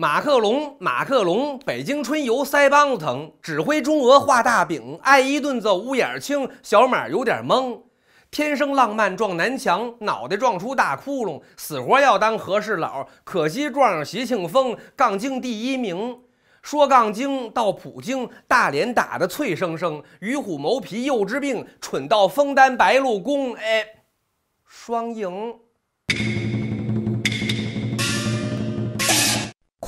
马克龙，马克龙，北京春游腮帮子疼，指挥中俄画大饼，挨一顿揍乌眼青。小马有点懵，天生浪漫撞南墙，脑袋撞出大窟窿，死活要当和事佬，可惜撞上习庆峰，杠精第一名。说杠精到普京，大脸打的脆生生，与虎谋皮又治病，蠢到枫丹白露宫，哎，双赢。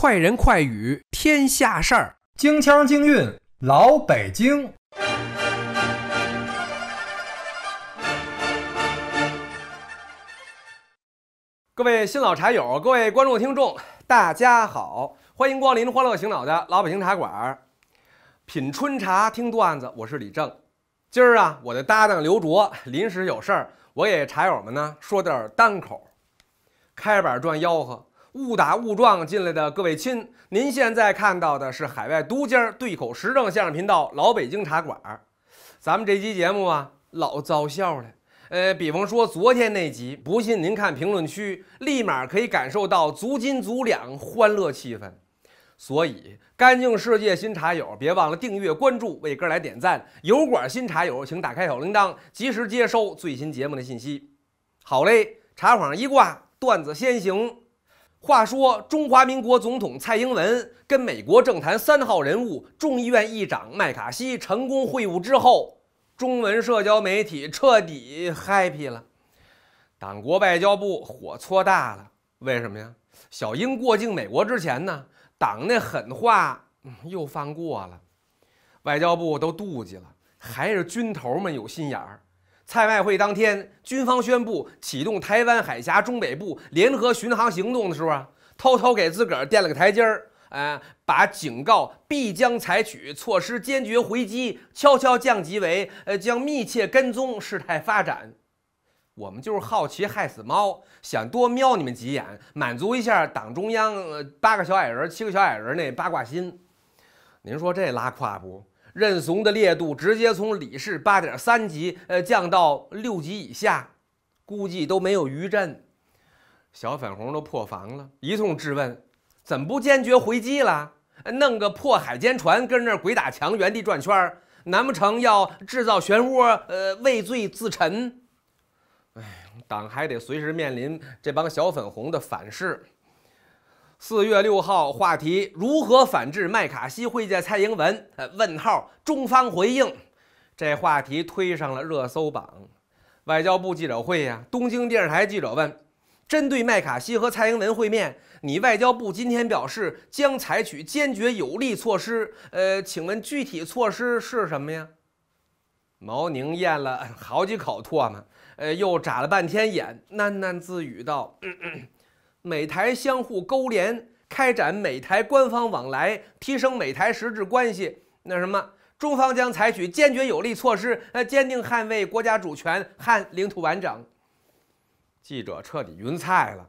快人快语，天下事儿，京腔京韵，老北京。各位新老茶友，各位观众听众，大家好，欢迎光临欢乐醒脑的老北京茶馆，品春茶，听段子。我是李正，今儿啊，我的搭档刘卓临时有事儿，我给茶友们呢说点单口，开板赚吆喝。误打误撞进来的各位亲，您现在看到的是海外独家对口时政相声频道《老北京茶馆》。咱们这期节目啊，老遭笑了。呃，比方说昨天那集，不信您看评论区，立马可以感受到足金足两欢乐气氛。所以，干净世界新茶友别忘了订阅关注，为哥儿来点赞。油管新茶友请打开小铃铛，及时接收最新节目的信息。好嘞，茶坊一挂，段子先行。话说，中华民国总统蔡英文跟美国政坛三号人物众议院议长麦卡锡成功会晤之后，中文社交媒体彻底嗨皮了。党国外交部火搓大了，为什么呀？小英过境美国之前呢，党那狠话又放过了，外交部都妒忌了，还是军头们有心眼儿。蔡麦会当天，军方宣布启动台湾海峡中北部联合巡航行动的时候啊，偷偷给自个儿垫了个台阶儿，哎，把警告必将采取措施坚决回击悄悄降级为呃将密切跟踪事态发展。我们就是好奇害死猫，想多瞄你们几眼，满足一下党中央呃八个小矮人七个小矮人那八卦心。您说这拉胯不？认怂的烈度直接从李氏八点三级，呃，降到六级以下，估计都没有余震。小粉红都破防了，一通质问：怎么不坚决回击了？弄个破海监船跟那鬼打墙原地转圈，难不成要制造漩涡？呃，畏罪自沉？哎，党还得随时面临这帮小粉红的反噬。四月六号，话题如何反制麦卡锡会见蔡英文？呃，问号。中方回应，这话题推上了热搜榜。外交部记者会呀，东京电视台记者问：“针对麦卡锡和蔡英文会面，你外交部今天表示将采取坚决有力措施。呃，请问具体措施是什么呀？”毛宁咽了好几口唾沫，呃，又眨了半天眼，喃喃自语道。美台相互勾连，开展美台官方往来，提升美台实质关系。那什么，中方将采取坚决有力措施，呃，坚定捍卫国家主权、和领土完整。记者彻底晕菜了，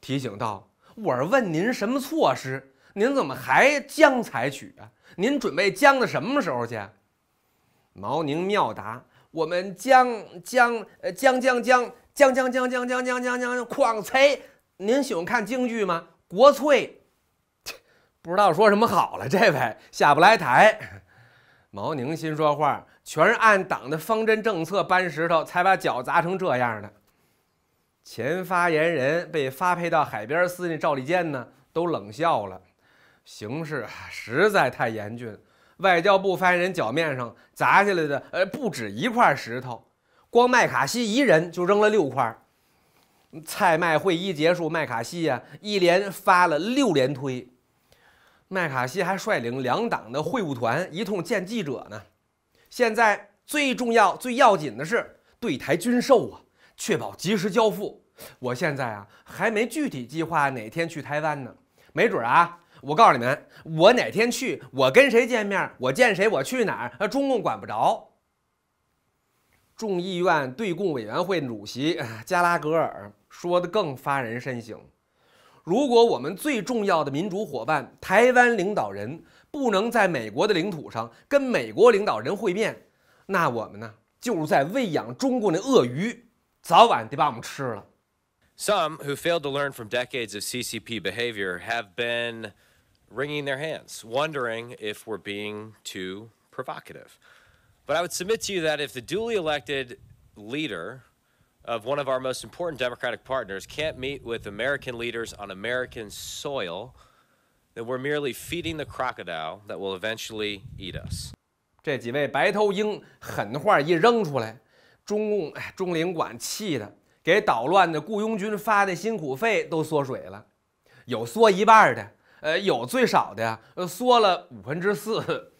提醒道：“我是问您什么措施，您怎么还将采取啊？您准备将到什么时候去？”毛宁妙答：“我们将将呃将将将将将将将将将将将狂贼。”您喜欢看京剧吗？国粹，不知道说什么好了。这位下不来台。毛宁心说话，全是按党的方针政策搬石头，才把脚砸成这样的。前发言人被发配到海边司令赵立坚呢，都冷笑了。形势实在太严峻。外交部发言人脚面上砸下来的，呃，不止一块石头，光麦卡锡一人就扔了六块。蔡麦会一结束，麦卡锡呀一连发了六连推，麦卡锡还率领两党的会务团一通见记者呢。现在最重要、最要紧的是对台军售啊，确保及时交付。我现在啊还没具体计划哪天去台湾呢，没准啊。我告诉你们，我哪天去，我跟谁见面，我见谁，我去哪儿，中共管不着。众议院对共委员会主席加拉格尔说的更发人深省：“如果我们最重要的民主伙伴台湾领导人不能在美国的领土上跟美国领导人会面，那我们呢就是在喂养中共的鳄鱼，早晚得把我们吃了。” Some who failed to learn from decades of CCP behavior have been wringing their hands, wondering if we're being too provocative. But I would submit to you that if the duly elected leader of one of our most important democratic partners can't meet with American leaders on American soil, then we're merely feeding the crocodile that will eventually eat us. 这几位白头鹰狠话一扔出来，中共中领馆气的给捣乱的雇佣军发的辛苦费都缩水了，有缩一半的，呃，有最少的呃缩了五分之四。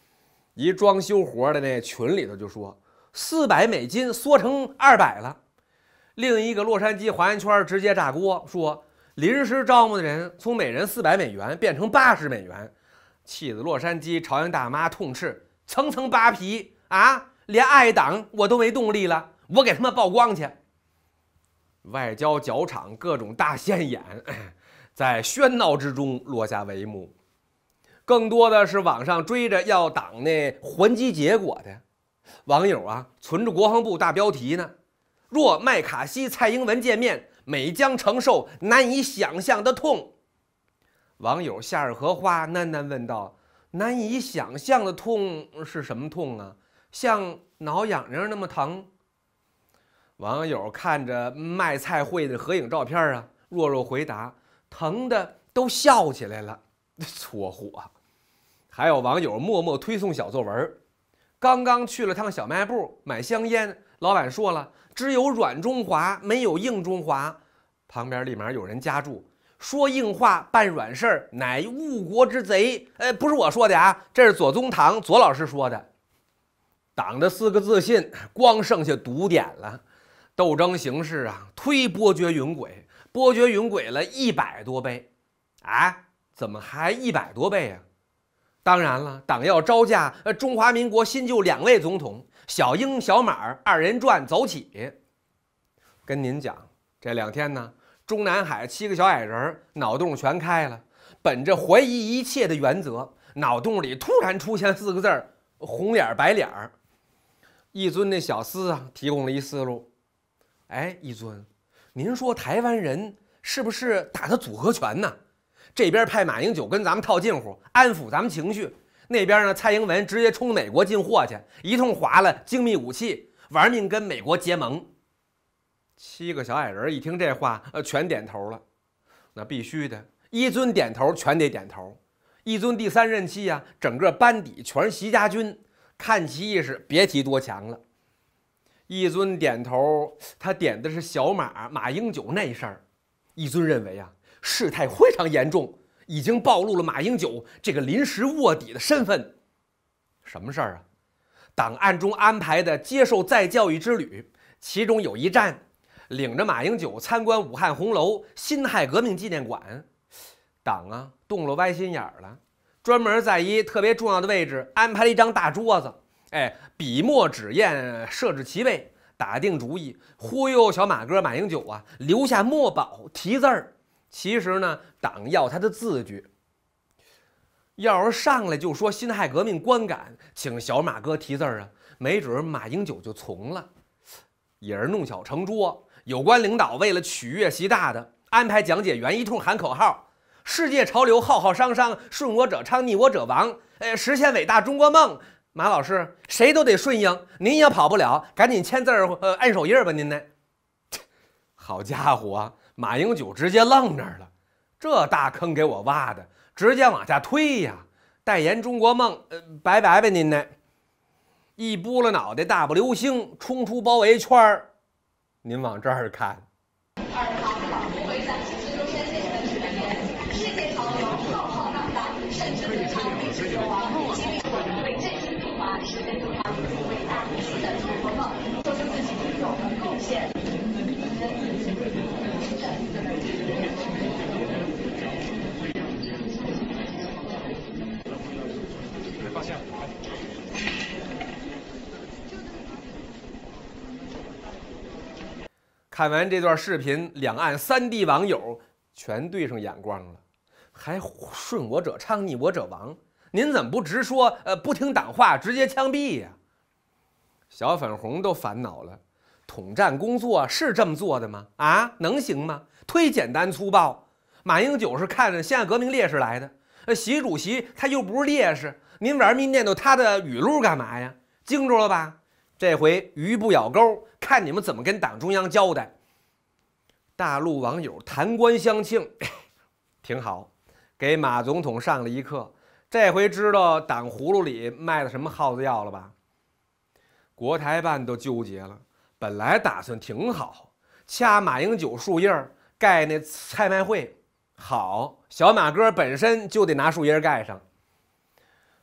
一装修活的那群里头就说，四百美金缩成二百了。另一个洛杉矶华人圈直接炸锅，说临时招募的人从每人四百美元变成八十美元。气得洛杉矶朝阳大妈痛斥：层层扒皮啊，连爱党我都没动力了，我给他们曝光去。外交脚场各种大现眼，在喧闹之中落下帷幕。更多的是网上追着要党那还击结果的网友啊，存着国防部大标题呢。若麦卡锡蔡英文见面，美将承受难以想象的痛。网友夏日荷花喃喃问道：“难以想象的痛是什么痛啊？像挠痒痒那么疼？”网友看着卖菜会的合影照片啊，弱弱回答：“疼的都笑起来了。”撮火，还有网友默默推送小作文。刚刚去了趟小卖部买香烟，老板说了：“只有软中华，没有硬中华。”旁边立马有人加注：说：“硬话办软事儿，乃误国之贼。”哎，不是我说的啊，这是左宗棠左老师说的。党的四个自信，光剩下堵点了。斗争形势啊，推波绝云轨，波绝云轨了一百多倍，啊，怎么还一百多倍呀？当然了，党要招架，中华民国新旧两位总统，小英小马二人转走起。跟您讲，这两天呢，中南海七个小矮人脑洞全开了，本着怀疑一切的原则，脑洞里突然出现四个字儿：红脸白脸。一尊那小厮啊，提供了一思路。哎，一尊，您说台湾人是不是打的组合拳呢？这边派马英九跟咱们套近乎，安抚咱们情绪；那边呢，蔡英文直接冲美国进货去，一通划了精密武器，玩命跟美国结盟。七个小矮人一听这话，呃，全点头了。那必须的，一尊点头，全得点头。一尊第三任期啊，整个班底全是习家军，看意识别提多强了。一尊点头，他点的是小马马英九那事儿。一尊认为啊。事态非常严重，已经暴露了马英九这个临时卧底的身份。什么事儿啊？党暗中安排的接受再教育之旅，其中有一站，领着马英九参观武汉红楼、辛亥革命纪念馆。党啊，动了歪心眼儿了，专门在一特别重要的位置安排了一张大桌子，哎，笔墨纸砚设置齐备，打定主意忽悠小马哥马英九啊，留下墨宝题字儿。其实呢，党要他的字据。要是上来就说辛亥革命观感，请小马哥提字儿啊，没准马英九就从了，也是弄巧成拙。有关领导为了取悦习大的，安排讲解员一通喊口号：“世界潮流浩浩汤汤，顺我者昌，逆我者亡。”哎，实现伟大中国梦，马老师谁都得顺应，您也跑不了，赶紧签字儿，呃，按手印儿吧，您呢？好家伙啊！马英九直接愣那儿了，这大坑给我挖的，直接往下推呀！代言中国梦，呃，拜拜拜您呢！一拨了脑袋，大步流星冲出包围圈儿。您往这儿看。看完这段视频，两岸三地网友全对上眼光了，还顺我者昌，逆我者亡。您怎么不直说？呃，不听党话直接枪毙呀？小粉红都烦恼了，统战工作是这么做的吗？啊，能行吗？忒简单粗暴。马英九是看着辛亥革命烈士来的，那习主席他又不是烈士，您玩命念叨他的语录干嘛呀？惊着了吧？这回鱼不咬钩，看你们怎么跟党中央交代。大陆网友谈官相庆，挺好，给马总统上了一课。这回知道党葫芦里卖的什么耗子药了吧？国台办都纠结了，本来打算挺好，掐马英九树叶盖那菜麦会，好，小马哥本身就得拿树叶盖上。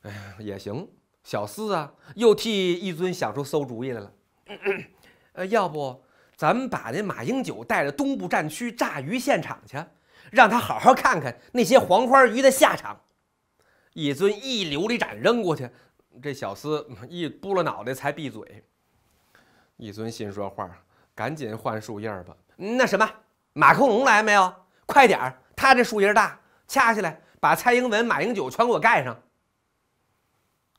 哎呀，也行。小厮啊，又替一尊想出馊主意来了。呃，要不咱们把那马英九带到东部战区炸鱼现场去，让他好好看看那些黄花鱼的下场。一尊一琉璃盏扔过去，这小厮一拨了脑袋才闭嘴。一尊心说话，赶紧换树叶吧。那什么，马克龙来没有？快点儿，他这树叶大，掐下来把蔡英文、马英九全给我盖上。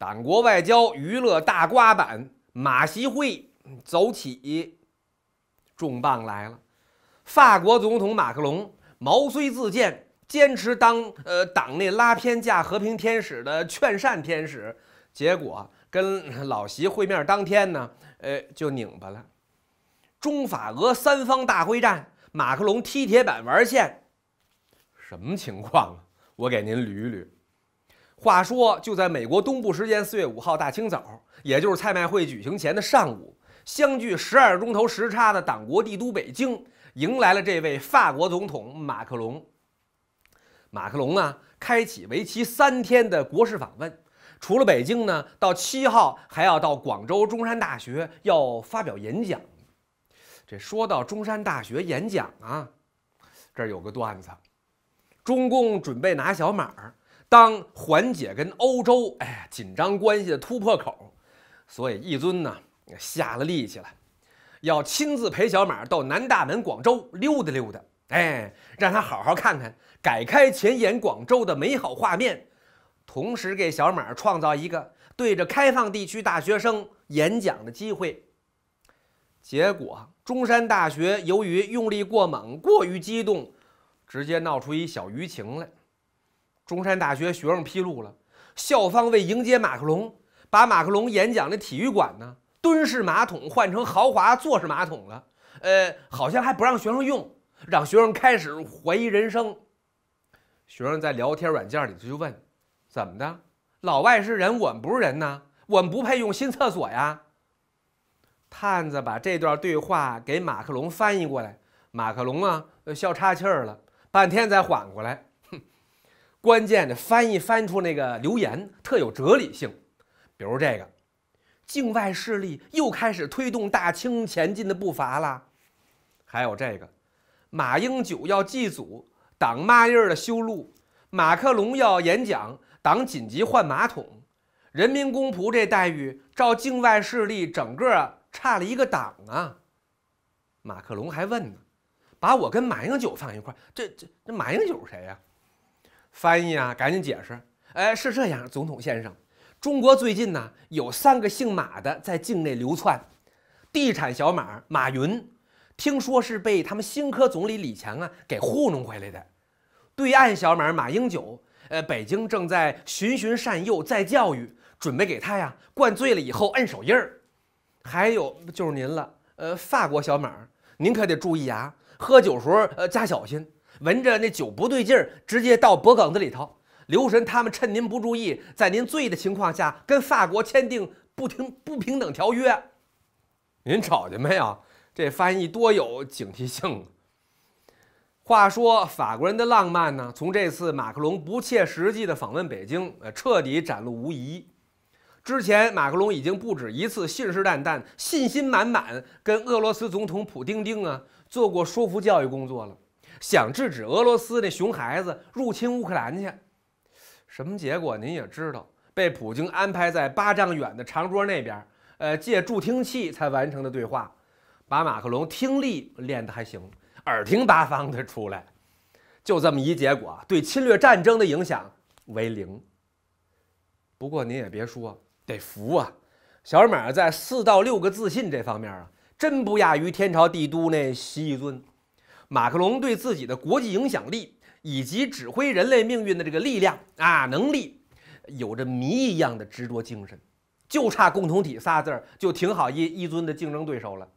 党国外交娱乐大瓜版马习会走起，重磅来了！法国总统马克龙毛遂自荐，坚持当呃党内拉偏架和平天使的劝善天使，结果跟老习会面当天呢，呃就拧巴了。中法俄三方大会战，马克龙踢铁板玩线，什么情况啊？我给您捋捋。话说，就在美国东部时间四月五号大清早，也就是蔡麦会举行前的上午，相距十二个钟头时差的党国帝都北京，迎来了这位法国总统马克龙。马克龙啊，开启为期三天的国事访问，除了北京呢，到七号还要到广州中山大学要发表演讲。这说到中山大学演讲啊，这儿有个段子：中共准备拿小马儿。当缓解跟欧洲哎紧张关系的突破口，所以一尊呢下了力气了，要亲自陪小马到南大门广州溜达溜达，哎，让他好好看看改开前沿广州的美好画面，同时给小马创造一个对着开放地区大学生演讲的机会。结果中山大学由于用力过猛、过于激动，直接闹出一小舆情来。中山大学学生披露了，校方为迎接马克龙，把马克龙演讲的体育馆呢蹲式马桶换成豪华坐式马桶了，呃，好像还不让学生用，让学生开始怀疑人生。学生在聊天软件里就问：“怎么的？老外是人，我们不是人呢？我们不配用新厕所呀？”探子把这段对话给马克龙翻译过来，马克龙啊笑岔气儿了，半天才缓过来。关键的翻一翻出那个留言，特有哲理性。比如这个，境外势力又开始推动大清前进的步伐啦。还有这个，马英九要祭祖，党骂印儿的修路；马克龙要演讲，党紧急换马桶。人民公仆这待遇，照境外势力整个差了一个档啊。马克龙还问呢，把我跟马英九放一块儿，这这这马英九谁呀？翻译啊，赶紧解释。哎，是这样，总统先生，中国最近呢有三个姓马的在境内流窜，地产小马马云，听说是被他们新科总理李强啊给糊弄回来的。对岸小马马英九，呃，北京正在循循善诱、再教育，准备给他呀灌醉了以后摁手印儿。还有就是您了，呃，法国小马，您可得注意啊，喝酒时候呃加小心。闻着那酒不对劲儿，直接到脖梗子里头留神。他们趁您不注意，在您醉的情况下跟法国签订不平不平等条约。您瞅见没有？这翻译多有警惕性。话说法国人的浪漫呢，从这次马克龙不切实际的访问北京，呃，彻底展露无遗。之前马克龙已经不止一次信誓旦旦、信心满满，跟俄罗斯总统普京丁啊做过说服教育工作了。想制止俄罗斯那熊孩子入侵乌克兰去，什么结果您也知道，被普京安排在八丈远的长桌那边，呃，借助听器才完成的对话，把马克龙听力练得还行，耳听八方的出来，就这么一结果，对侵略战争的影响为零。不过您也别说，得服啊，小马在四到六个自信这方面啊，真不亚于天朝帝都那西一尊。马克龙对自己的国际影响力以及指挥人类命运的这个力量啊能力，有着谜一样的执着精神，就差“共同体”仨字儿，就挺好一一尊的竞争对手了。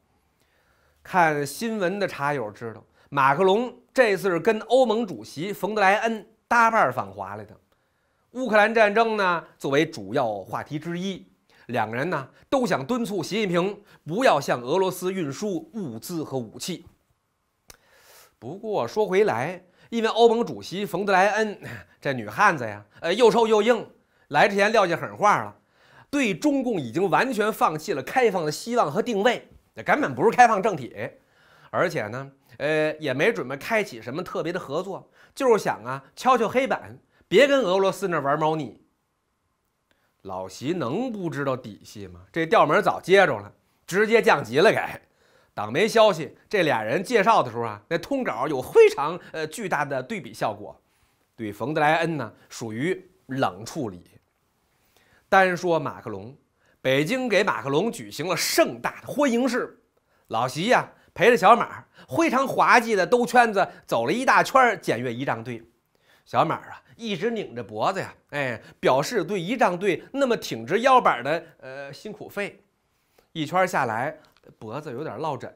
看新闻的茶友知道，马克龙这次是跟欧盟主席冯德莱恩搭伴访华来的。乌克兰战争呢，作为主要话题之一，两个人呢都想敦促习近平不要向俄罗斯运输物资和武器。不过说回来，因为欧盟主席冯德莱恩这女汉子呀，呃，又瘦又硬，来之前撂下狠话了，对中共已经完全放弃了开放的希望和定位，那根本不是开放政体，而且呢，呃，也没准备开启什么特别的合作，就是想啊，敲敲黑板，别跟俄罗斯那玩猫腻。老习能不知道底细吗？这调门早接着了，直接降级了给。党媒消息，这俩人介绍的时候啊，那通稿有非常呃巨大的对比效果。对冯德莱恩呢，属于冷处理。单说马克龙，北京给马克龙举行了盛大的欢迎式，老习呀陪着小马非常滑稽的兜圈子走了一大圈检阅仪仗队，小马啊一直拧着脖子呀，哎表示对仪仗队那么挺直腰板的呃辛苦费，一圈下来。脖子有点落枕。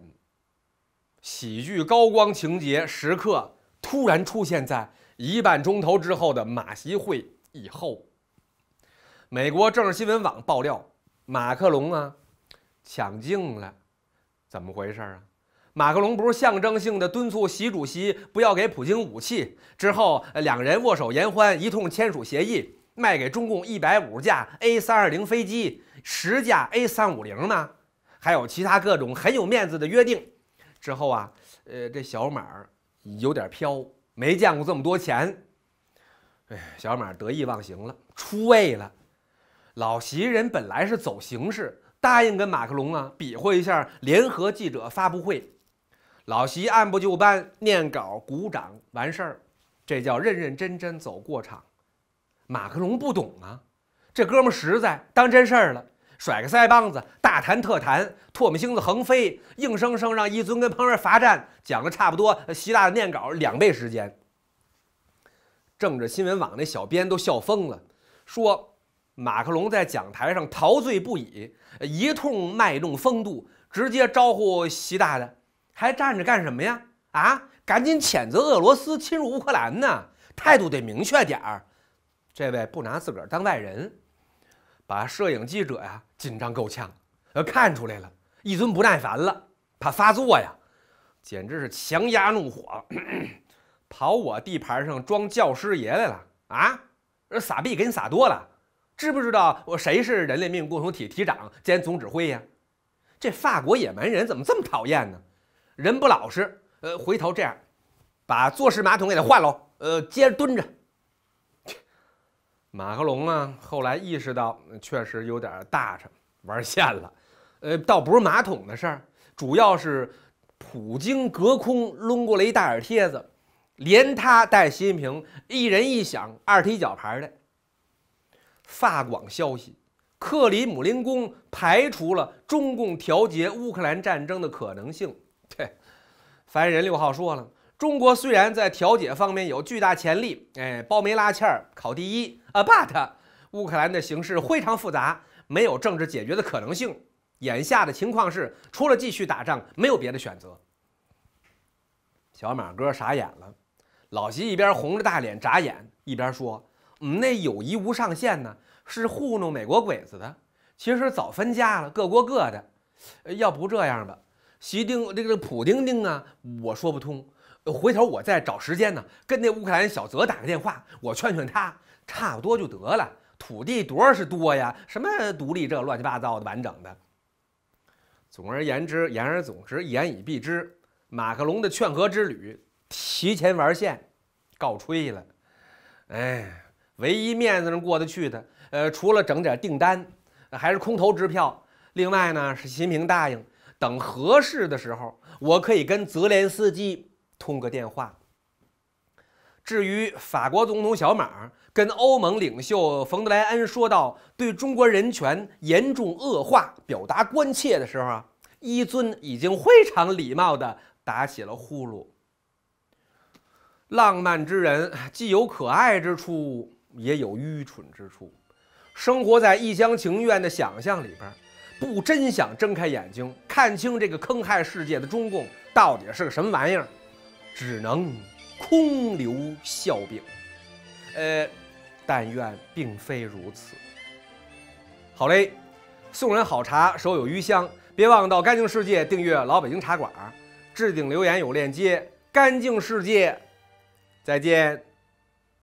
喜剧高光情节时刻突然出现在一半钟头之后的马席会以后。美国政治新闻网爆料：马克龙啊，抢镜了，怎么回事啊？马克龙不是象征性的敦促习主席不要给普京武器之后，两人握手言欢，一通签署协议，卖给中共一百五十架 A 三二零飞机，十架 A 三五零吗？还有其他各种很有面子的约定，之后啊，呃，这小马儿有点飘，没见过这么多钱，哎，小马得意忘形了，出位了。老习人本来是走形式，答应跟马克龙啊比划一下联合记者发布会，老习按部就班念稿、鼓掌，完事儿，这叫认认真真走过场。马克龙不懂啊，这哥们儿实在当真事儿了。甩个腮帮子，大谈特谈，唾沫星子横飞，硬生生让一尊跟旁边罚站，讲了差不多习大的念稿两倍时间。政治新闻网那小编都笑疯了，说马克龙在讲台上陶醉不已，一通卖弄风度，直接招呼习大的，还站着干什么呀？啊，赶紧谴责俄罗斯侵入乌克兰呢，态度得明确点儿，这位不拿自个儿当外人。把摄影记者呀紧张够呛，呃，看出来了，一尊不耐烦了，怕发作呀，简直是强压怒火，跑我地盘上装教师爷来了啊！这撒币给你撒多了，知不知道我谁是人类命运共同体体长兼总指挥呀？这法国野蛮人怎么这么讨厌呢？人不老实，呃，回头这样，把坐式马桶给他换喽，呃，接着蹲着。马克龙啊，后来意识到确实有点大着玩线了，呃，倒不是马桶的事儿，主要是普京隔空抡过来一大耳贴子，连他带习近平一人一响二踢脚牌的。法广消息，克里姆林宫排除了中共调节乌克兰战争的可能性。对，凡人六号说了。中国虽然在调解方面有巨大潜力，哎，包没拉纤儿考第一啊，but 乌克兰的形势非常复杂，没有政治解决的可能性。眼下的情况是，除了继续打仗，没有别的选择。小马哥傻眼了，老习一边红着大脸眨眼，一边说：“我们那友谊无上限呢，是糊弄美国鬼子的。其实早分家了，各国各的。要不这样吧，习丁这个普丁丁啊，我说不通。”回头我再找时间呢，跟那乌克兰小泽打个电话，我劝劝他，差不多就得了。土地多少是多呀，什么独立这乱七八糟的，完整的。总而言之，言而总之，言以蔽之，马克龙的劝和之旅提前玩线，告吹了。哎，唯一面子上过得去的，呃，除了整点订单，还是空头支票。另外呢，是习近平答应，等合适的时候，我可以跟泽连斯基。通个电话。至于法国总统小马跟欧盟领袖冯德莱恩说到对中国人权严重恶化表达关切的时候啊，伊尊已经非常礼貌的打起了呼噜。浪漫之人既有可爱之处，也有愚蠢之处。生活在一厢情愿的想象里边，不真想睁开眼睛看清这个坑害世界的中共到底是个什么玩意儿。只能空留笑柄，呃，但愿并非如此。好嘞，送人好茶，手有余香，别忘到干净世界订阅老北京茶馆，置顶留言有链接。干净世界，再见。